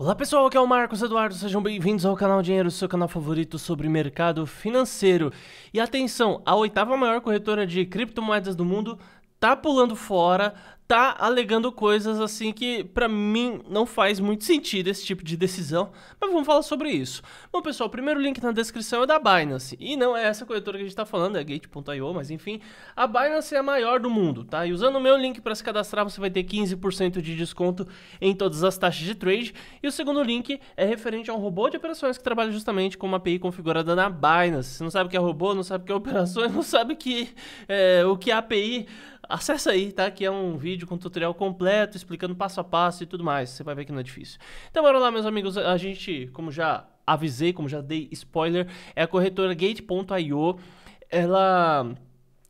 Olá pessoal, aqui é o Marcos Eduardo, sejam bem-vindos ao canal Dinheiro, seu canal favorito sobre mercado financeiro. E atenção, a oitava maior corretora de criptomoedas do mundo tá pulando fora tá alegando coisas assim que para mim não faz muito sentido esse tipo de decisão, mas vamos falar sobre isso. Bom, pessoal, o primeiro link na descrição é da Binance, e não é essa corretora que a gente tá falando, é gate.io, mas enfim, a Binance é a maior do mundo, tá? E usando o meu link para se cadastrar, você vai ter 15% de desconto em todas as taxas de trade. E o segundo link é referente a um robô de operações que trabalha justamente com uma API configurada na Binance. Você não sabe o que é robô, não sabe o que é operações, não sabe que, é, o que é API, acessa aí, tá? Que é um vídeo vídeo com tutorial completo, explicando passo a passo e tudo mais. Você vai ver que não é difícil. Então bora lá, meus amigos. A gente, como já avisei, como já dei spoiler, é a corretora Gate.io. Ela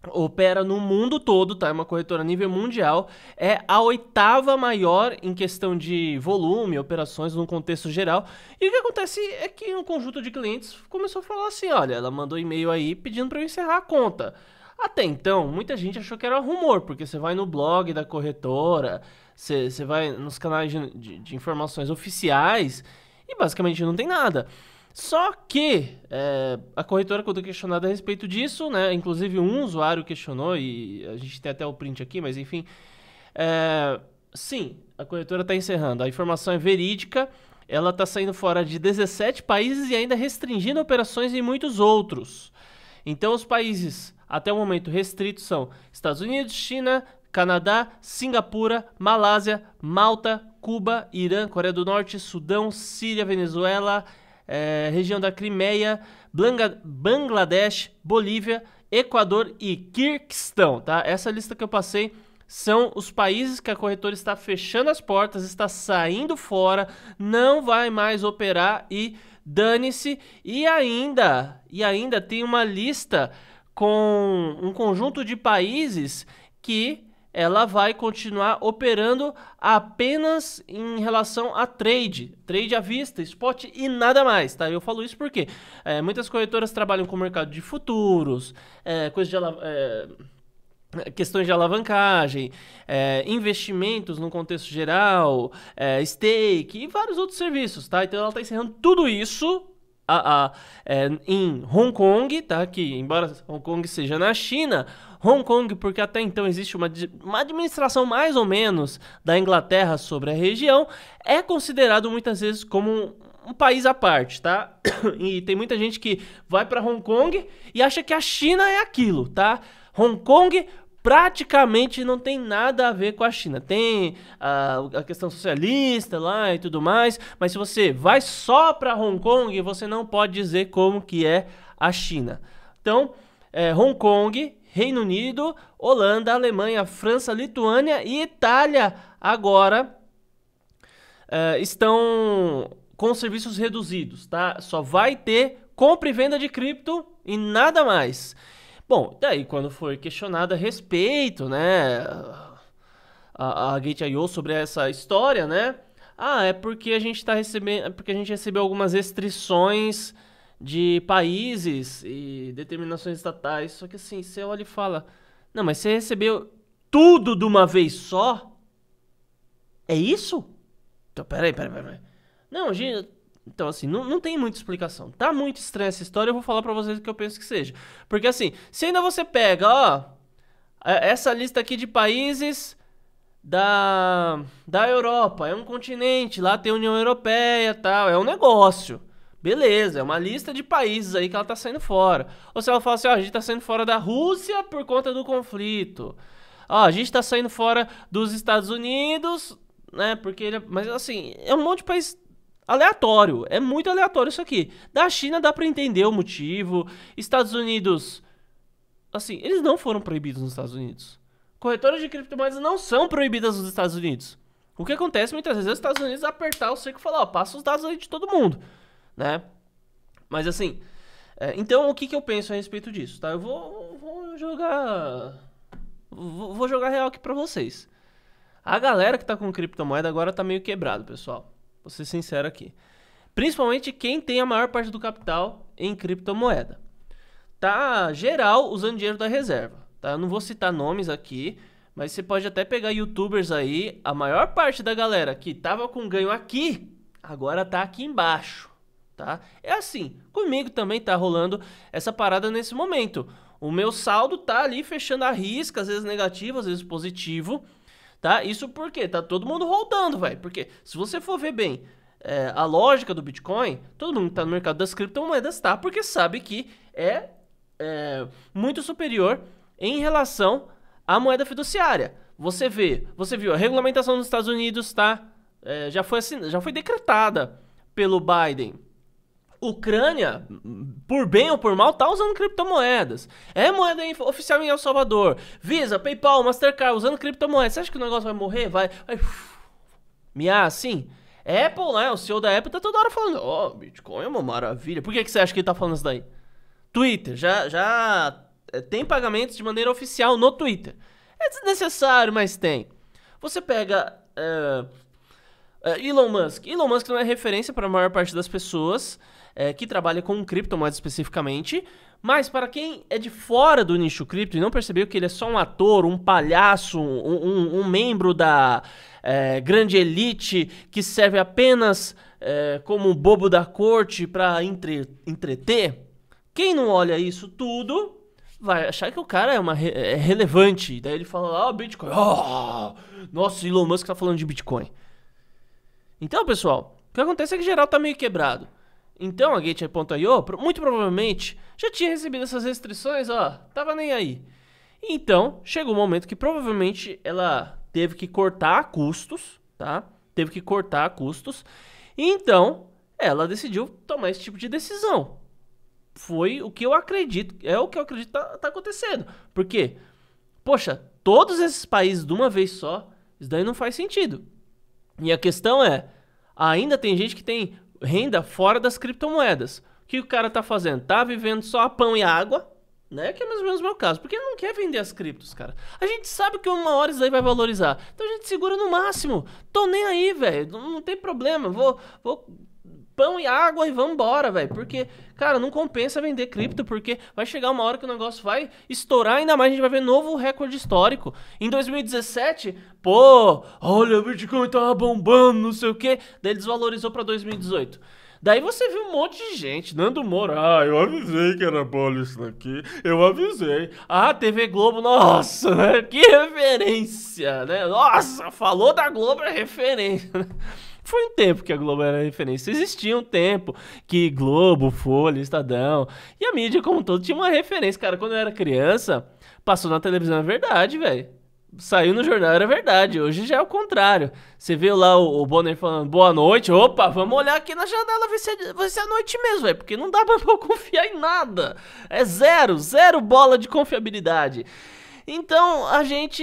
opera no mundo todo, tá? É uma corretora a nível mundial. É a oitava maior em questão de volume, operações no contexto geral. E o que acontece é que um conjunto de clientes começou a falar assim: olha, ela mandou e-mail aí pedindo para eu encerrar a conta. Até então, muita gente achou que era rumor, porque você vai no blog da corretora, você, você vai nos canais de, de, de, informações oficiais e basicamente não tem nada. Só que é, a corretora, quando questionada a respeito disso, né, inclusive um usuário questionou, e a gente tem até o print aqui, mas enfim. É, sim, a corretora está encerrando. A informação é verídica, ela está saindo fora de 17 países e ainda restringindo operações em muitos outros. Então, os países até o momento restritos são Estados Unidos, China, Canadá, Singapura, Malásia, Malta, Cuba, Irã, Coreia do Norte, Sudão, Síria, Venezuela, é, região da Crimeia, Blanga, Bangladesh, Bolívia, Equador e Kirguistão, tá? Essa lista que eu passei são os países que a corretora está fechando as portas, está saindo fora, não vai mais operar e dane-se. E ainda, e ainda tem uma lista com um conjunto de países que ela vai continuar operando apenas em relação a trade, trade à vista, spot e nada mais, tá? Eu falo isso porque é, muitas corretoras trabalham com o mercado de futuros, é, de é, questões de alavancagem, é, investimentos no contexto geral, é, stake e vários outros serviços, tá? Então ela está encerrando tudo isso a, é, em Hong Kong, tá? Que embora Hong Kong seja na China, Hong Kong, porque até então existe uma, uma administração mais ou menos da Inglaterra sobre a região, é considerado muitas vezes como um, um país à parte, tá? E tem muita gente que vai para Hong Kong e acha que a China é aquilo, tá? Hong Kong praticamente não tem nada a ver com a China. Tem ah, a questão socialista lá e tudo mais, mas se você vai só para Hong Kong, você não pode dizer como que é a China. Então, é, Hong Kong, Reino Unido, Holanda, Alemanha, França, Lituânia e Itália agora é, estão com serviços reduzidos, tá? Só vai ter compra e venda de cripto e nada mais. Bom, daí quando foi questionada a respeito, né, a, a Gate.io sobre essa história, né, ah, é porque a gente está recebendo, é porque a gente recebeu algumas restrições de países e determinações estatais. Só que assim, você olha e fala, não, mas você recebeu tudo de uma vez só? É isso? Então, peraí, peraí, peraí. Não, gente, então, assim, não, não tem muita explicação. Tá muito estranha essa história, eu vou falar para vocês o que eu penso que seja. Porque, assim, se ainda você pega, ó, é, essa lista aqui de países da, da Europa, é um continente, lá tem União Europeia tal, é um negócio. Beleza, é uma lista de países aí que ela tá saindo fora. Ou se ela fala assim, ó, a gente tá saindo fora da Rússia por conta do conflito. Ó, a gente tá saindo fora dos Estados Unidos, né, porque ele... É, mas, assim, é um monte de países aleatório, é muito aleatório isso aqui. Da China dá para entender o motivo. Estados Unidos, assim, eles não foram proibidos nos Estados Unidos. Corretoras de criptomoedas não são proibidas nos Estados Unidos. O que acontece muitas vezes é os Estados Unidos apertar o seco e falar, ó, passa os dados aí de todo mundo, né? Mas assim, é, então o que, que eu penso a respeito disso, tá? Eu vou, vou jogar, vou, vou jogar real aqui pra vocês. A galera que tá com criptomoeda agora tá meio quebrado, pessoal. Vou ser sincero aqui. Principalmente quem tem a maior parte do capital em criptomoeda. Tá geral usando dinheiro da reserva. Tá? Eu não vou citar nomes aqui, mas você pode até pegar youtubers aí. A maior parte da galera que tava com ganho aqui, agora tá aqui embaixo. Tá? É assim, comigo também tá rolando essa parada nesse momento. O meu saldo tá ali fechando a risca, às vezes negativo, às vezes positivo tá? Isso porque tá todo mundo rodando, velho. Porque se você for ver bem é, a lógica do Bitcoin, todo mundo que tá no mercado das criptomoedas tá porque sabe que é, é muito superior em relação à moeda fiduciária. Você vê, você viu a regulamentação dos Estados Unidos, tá? É, já, foi assim, já foi decretada pelo Biden Ucrânia, por bem ou por mal, tá usando criptomoedas. É moeda oficial em El Salvador. Visa, PayPal, Mastercard usando criptomoedas. Você acha que o negócio vai morrer? Vai. vai miar assim? Apple, né? O CEO da Apple tá toda hora falando: Ó, oh, Bitcoin é uma maravilha. Por que, que você acha que ele tá falando isso daí? Twitter, já, já é, tem pagamentos de maneira oficial no Twitter. É desnecessário, mas tem. Você pega. Uh, uh, Elon Musk. Elon Musk não é referência para a maior parte das pessoas é, que trabalha com cripto mais especificamente. Mas para quem é de fora do nicho cripto e não percebeu que ele é só um ator, um palhaço, um, um, um membro da é, grande elite que serve apenas é, como um bobo da corte para entre, entreter, quem não olha isso tudo vai achar que o cara é, uma, é relevante. Daí ele fala, ó, oh, ah, Bitcoin. Oh, nossa, Elon Musk tá falando de Bitcoin. Então, pessoal, o que acontece é que geral tá meio quebrado. Então a Gateway.io, muito provavelmente, já tinha recebido essas restrições, ó, tava nem aí. Então, chegou o um momento que provavelmente ela teve que cortar custos, tá? Teve que cortar custos. Então, ela decidiu tomar esse tipo de decisão. Foi o que eu acredito, é o que eu acredito tá, tá acontecendo. Porque, poxa, todos esses países de uma vez só, isso daí não faz sentido. E a questão é, ainda tem gente que tem renda fora das criptomoedas. O que o cara tá fazendo? Tá vivendo só a pão e água, né? Que é mais ou menos o meu caso. Porque ele não quer vender as criptos, cara. A gente sabe que uma hora isso aí vai valorizar. Então a gente segura no máximo. Tô nem aí, velho. Não, não tem problema. Vou, vou pão e água e vambora, velho. Porque Cara, não compensa vender cripto, porque vai chegar uma hora que o negócio vai estourar, ainda mais a gente vai ver novo recorde histórico. Em 2017, pô, olha, o Bitcoin tava tá bombando, não sei o quê. Daí desvalorizou pra 2018. Daí você viu um monte de gente, dando moral ah, eu avisei que era bolo isso daqui, eu avisei. Ah, TV Globo, nossa, né? que referência, né? Nossa, falou da Globo é referência. Né. Foi um tempo que a Globo era referência. Existia um tempo que Globo, Folha, Estadão e a mídia como um todo tinha uma referência. Cara, quando eu era criança, passou na televisão era é verdade, velho. Saiu no jornal, era verdade. Hoje já é o contrário. Você viu lá o, o Bonner falando boa noite. Opa, vamos olhar aqui na janela, Vai ser, vai ser a noite mesmo, velho. Porque não dá pra não confiar em nada. É zero, zero bola de confiabilidade. Então a gente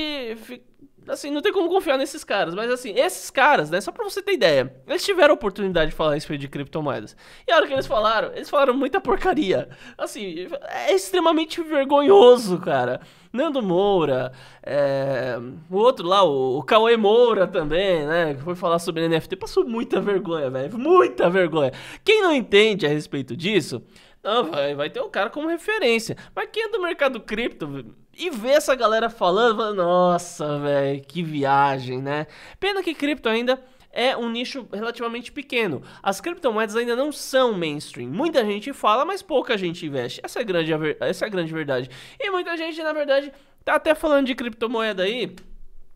assim, não tem como confiar nesses caras, mas assim, esses caras, né, só pra você ter ideia, eles tiveram a oportunidade de falar a respeito de criptomoedas. E a hora que eles falaram, eles falaram muita porcaria. Assim, é extremamente vergonhoso, cara. Nando Moura, é... o outro lá, o, o Cauê Moura também, né, que foi falar sobre NFT, passou muita vergonha, velho, muita vergonha. Quem não entende a respeito disso, não, vai, vai ter o um cara como referência. Mas quem é do mercado cripto e ver essa galera falando, nossa, velho, que viagem, né? Pena que cripto ainda é um nicho relativamente pequeno. As criptomoedas ainda não são mainstream. Muita gente fala, mas pouca gente investe. Essa é a grande, essa é a grande verdade. E muita gente, na verdade, tá até falando de criptomoeda aí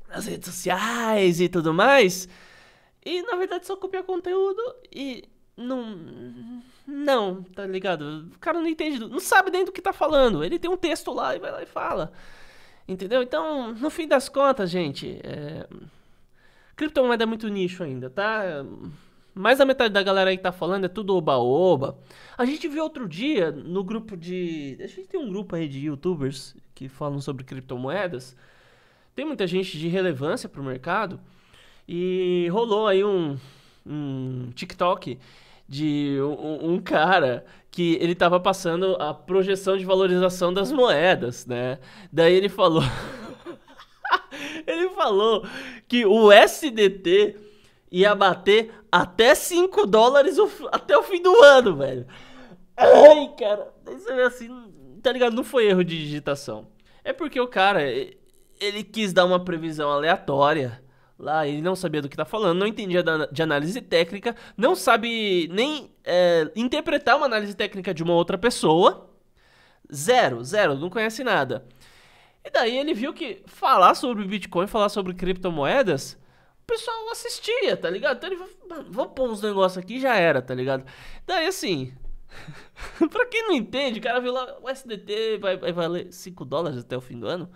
nas redes sociais e tudo mais. E na verdade só copia conteúdo e não não, tá ligado? O cara não entende, não sabe nem do que tá falando. Ele tem um texto lá e vai lá e fala. Entendeu? Então, no fim das contas, gente, é... criptomoeda é muito nicho ainda, tá? Mais da metade da galera aí que tá falando é tudo oba-oba. A gente viu outro dia no grupo de. A gente tem um grupo aí de youtubers que falam sobre criptomoedas. Tem muita gente de relevância pro mercado. E rolou aí um, um TikTok de um, um, cara que ele tava passando a projeção de valorização das moedas, né? Daí ele falou. ele falou que o SDT ia bater até 5 dólares o, até o fim do ano, velho. Ai, cara, isso é assim, tá ligado? Não foi erro de digitação. É porque o cara, ele quis dar uma previsão aleatória lá, ele não sabia do que tá falando, não entendia de análise técnica, não sabe nem é, interpretar uma análise técnica de uma outra pessoa. Zero, zero, não conhece nada. E daí ele viu que falar sobre Bitcoin, falar sobre criptomoedas, o pessoal assistia, tá ligado? Então ele falou, vou pôr uns negócios aqui já era, tá ligado? Daí assim, pra quem não entende, o cara viu lá, o SDT vai, vai valer 5 dólares até o fim do ano.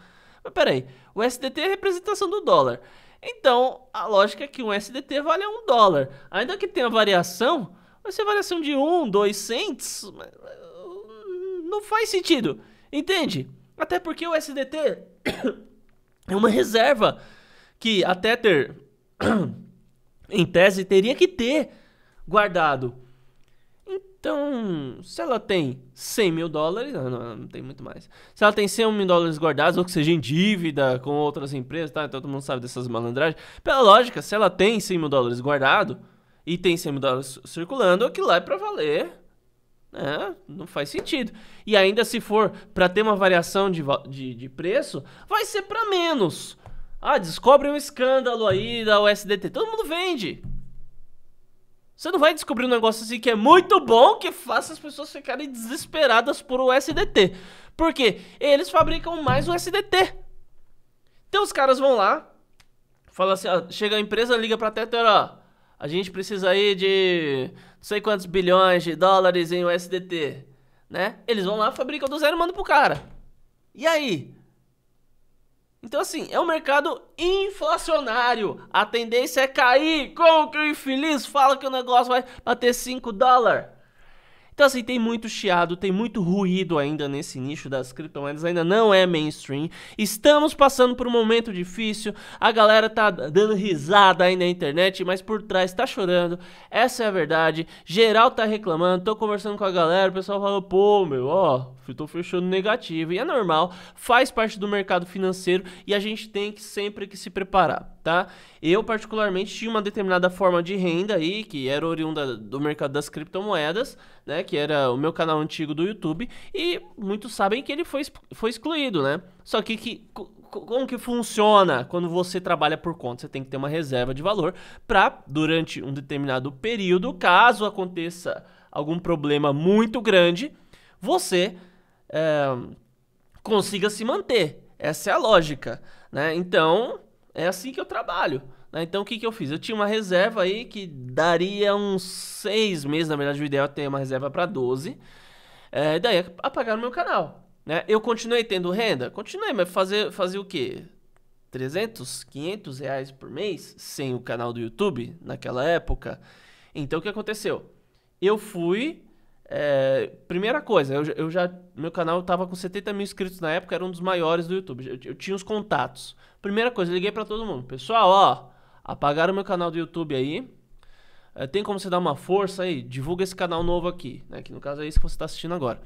Mas peraí, o SDT é a representação do dólar. Então, a lógica é que um SDT vale um dólar. Ainda que tenha variação, vai ser variação de um, dois cents, não faz sentido, entende? Até porque o SDT é uma reserva que a Tether, em tese, teria que ter guardado. Então, se ela tem 100 mil dólares, não, ah, não, não, tem muito mais. Se ela tem 100 mil dólares guardados, ou que seja em dívida com outras empresas, tá? Todo mundo sabe dessas malandragens. Pela lógica, se ela tem 100 mil dólares guardado e tem 100 mil dólares circulando, aquilo lá é pra valer. Né? Não faz sentido. E ainda se for para ter uma variação de, de, de preço, vai ser para menos. Ah, descobre um escândalo aí da USDT. Todo mundo vende. Você não vai descobrir um negócio assim que é muito bom que faça as pessoas ficarem desesperadas por o SDT. Por quê? Eles fabricam mais o SDT. Então os caras vão lá, fala assim, ó, chega a empresa, liga pra Tether, ó, a gente precisa aí de não sei quantos bilhões de dólares em USDT, né? Eles vão lá, fabricam do zero e mandam pro cara. E aí? Então, assim, é um mercado inflacionário. A tendência é cair. Como que o infeliz fala que o negócio vai bater 5 dólares? Então, assim, tem muito chiado, tem muito ruído ainda nesse nicho das criptomoedas, ainda não é mainstream. Estamos passando por um momento difícil, a galera tá dando risada aí na internet, mas por trás tá chorando. Essa é a verdade. Geral tá reclamando, tô conversando com a galera, o pessoal fala, pô, meu, ó, tô fechando negativo. E é normal, faz parte do mercado financeiro e a gente tem que sempre que se preparar tá? Eu, particularmente, tinha uma determinada forma de renda aí, que era oriunda do mercado das criptomoedas, né? Que era o meu canal antigo do YouTube, e muitos sabem que ele foi, foi excluído, né? Só que, que como que funciona quando você trabalha por conta? Você tem que ter uma reserva de valor para, durante um determinado período, caso aconteça algum problema muito grande, você é, consiga se manter. Essa é a lógica, né? Então, é assim que eu trabalho. Né? Então o que, que eu fiz? Eu tinha uma reserva aí que daria uns seis meses, na verdade o ideal é ter uma reserva para 12. É, daí apagaram meu canal. Né? Eu continuei tendo renda? Continuei, mas fazer, fazer o quê? 300, 500 reais por mês sem o canal do YouTube naquela época? Então o que aconteceu? Eu fui é, primeira coisa, eu, eu, já. Meu canal estava com 70 mil inscritos na época, era um dos maiores do YouTube. Eu, eu tinha os contatos. Primeira coisa, eu liguei para todo mundo. Pessoal, ó, apagaram meu canal do YouTube aí. É, tem como você dar uma força aí? Divulga esse canal novo aqui, né? Que no caso é isso que você está assistindo agora.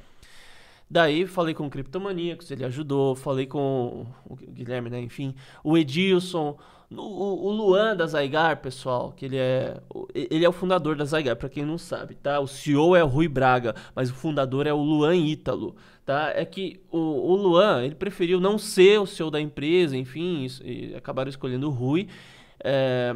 Daí falei com o Criptomaníacos, ele ajudou, falei com o Guilherme, né? Enfim, o Edilson, o, o Luan da Zygar, pessoal, que ele é, ele é o fundador da Zygar, para quem não sabe, tá? O CEO é o Rui Braga, mas o fundador é o Luan Ítalo, tá? É que o, o Luan, ele preferiu não ser o CEO da empresa, enfim, e acabaram escolhendo o Rui. É,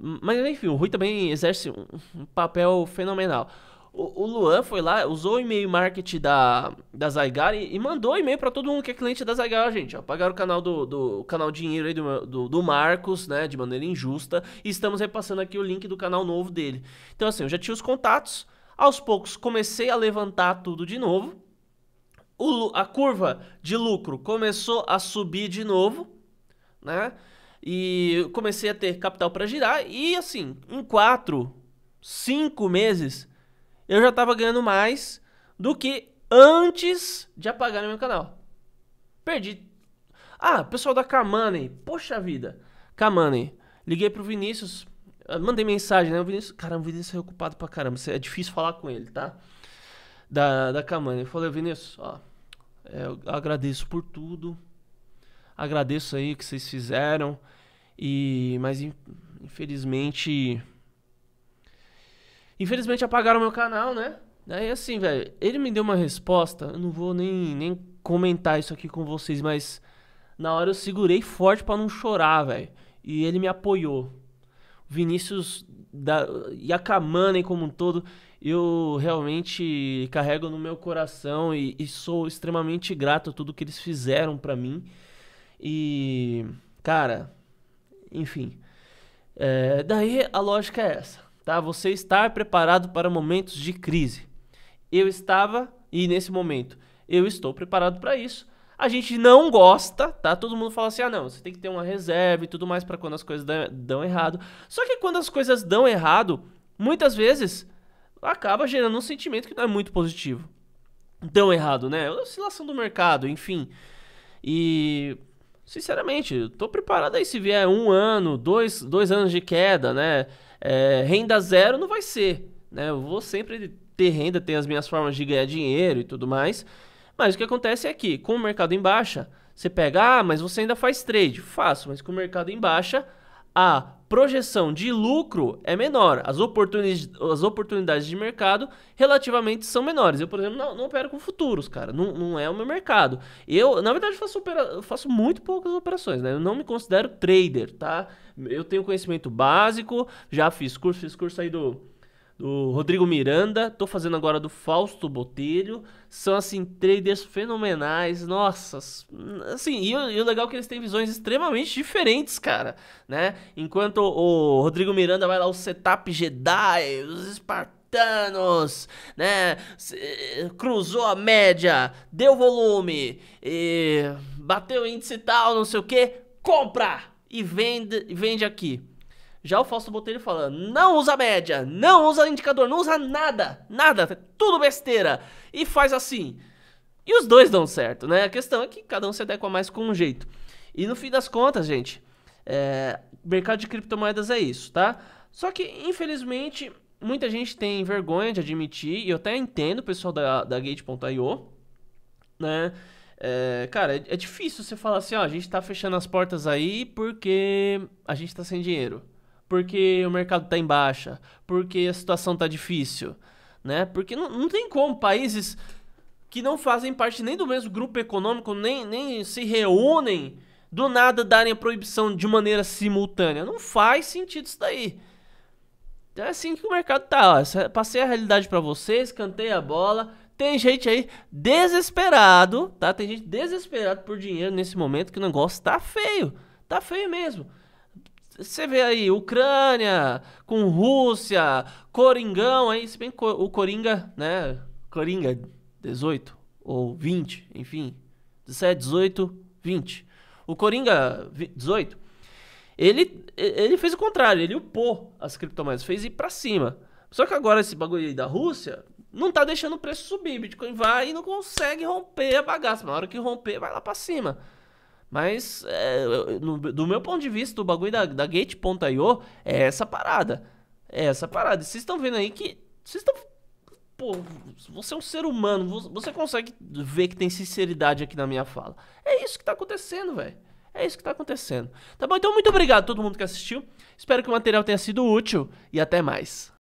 mas enfim, o Rui também exerce um, um papel fenomenal. O, Luan foi lá, usou o e-mail marketing da, da Zygar e, e mandou e-mail para todo mundo que é cliente da Zygar, gente. Ó, pagaram o canal do, do canal Dinheiro aí do, do, do, Marcos, né? De maneira injusta. E estamos repassando aqui o link do canal novo dele. Então, assim, eu já tinha os contatos. Aos poucos comecei a levantar tudo de novo. O, a curva de lucro começou a subir de novo, né? E comecei a ter capital para girar. E assim, em quatro, cinco meses eu já estava ganhando mais do que antes de apagar no meu canal. Perdi. Ah, pessoal da Kamani, poxa vida. Kamani, liguei pro Vinícius, ah, mandei mensagem, né? O Vinícius, caramba, o Vinícius é ocupado pra caramba, é difícil falar com ele, tá? Da, da Kamani. Eu falei, Vinícius, ó, é, eu agradeço por tudo, agradeço aí o que vocês fizeram, e mas infelizmente Infelizmente apagaram meu canal, né? Daí assim, velho, ele me deu uma resposta, eu não vou nem, nem comentar isso aqui com vocês, mas na hora eu segurei forte para não chorar, velho. E ele me apoiou. Vinícius da, e a Kamana como um todo, eu realmente carrego no meu coração e, e sou extremamente grato a tudo que eles fizeram para mim. E, cara, enfim. É, daí a lógica é essa tá? Você estar preparado para momentos de crise. Eu estava e nesse momento eu estou preparado para isso. A gente não gosta, tá? Todo mundo fala assim: "Ah, não, você tem que ter uma reserva e tudo mais para quando as coisas dão, errado". Só que quando as coisas dão errado, muitas vezes acaba gerando um sentimento que não é muito positivo. Dão errado, né? Oscilação do mercado, enfim. E sinceramente, eu tô preparado aí se vier um ano, dois, dois anos de queda, né? É, renda zero não vai ser, né? Eu vou sempre ter renda, ter as minhas formas de ganhar dinheiro e tudo mais. Mas o que acontece é que, com o mercado em baixa, você pega, ah, mas você ainda faz trade. Faço, mas com o mercado em baixa, a projeção de lucro é menor, as, oportuni as oportunidades de mercado relativamente são menores. Eu, por exemplo, não, não opero com futuros, cara, não, não é o meu mercado. Eu, na verdade, faço, faço muito poucas operações, né? Eu não me considero trader, tá? Eu tenho conhecimento básico, já fiz curso, fiz curso aí do do Rodrigo Miranda, tô fazendo agora do Fausto Botelho. São, assim, traders fenomenais, nossas. Assim, e, e, o legal é que eles têm visões extremamente diferentes, cara, né? Enquanto o Rodrigo Miranda vai lá, o setup Jedi, os espartanos, né? Eh, cruzou a média, deu volume, bateu índice tal, não sei o que, compra e vende, vende aqui. Já o Fausto Botelho fala: não usa média, não usa indicador, não usa nada, nada, é tudo besteira. E faz assim. E os dois dão certo, né? A questão é que cada um se adequa mais com um jeito. E no fim das contas, gente, é, mercado de criptomoedas é isso, tá? Só que, infelizmente, muita gente tem vergonha de admitir, e eu até entendo o pessoal da, da Gate.io, né? É, cara, é, é, difícil você falar assim, ó, a gente tá fechando as portas aí porque a gente tá sem dinheiro porque o mercado está em baixa, porque a situação está difícil, né? Porque não, não tem como países que não fazem parte nem do mesmo grupo econômico, nem, nem se reúnem, do nada darem a proibição de maneira simultânea. Não faz sentido isso daí. Então é assim que o mercado tá. Ó. Passei a realidade para vocês, cantei a bola. Tem gente aí desesperado, tá? Tem gente desesperado por dinheiro nesse momento que o negócio tá feio. Tá feio mesmo. Você vê aí, Ucrânia, com Rússia, Coringão, aí, se bem que o Coringa, né? Coringa 18 ou 20, enfim. 17, 18, 20. O Coringa 18, ele, ele fez o contrário, ele upou as criptomoedas, fez ir para cima. Só que agora esse bagulho aí da Rússia não tá deixando o preço subir. Bitcoin vai e não consegue romper a bagaça. Na hora que romper, vai lá para cima. Mas, é, no, do meu ponto de vista, o bagulho da, da Gate.io é essa parada. É essa parada. Vocês estão vendo aí que. Vocês estão. Pô, você é um ser humano. Você consegue ver que tem sinceridade aqui na minha fala. É isso que tá acontecendo, velho. É isso que tá acontecendo. Tá bom? Então, muito obrigado a todo mundo que assistiu. Espero que o material tenha sido útil e até mais.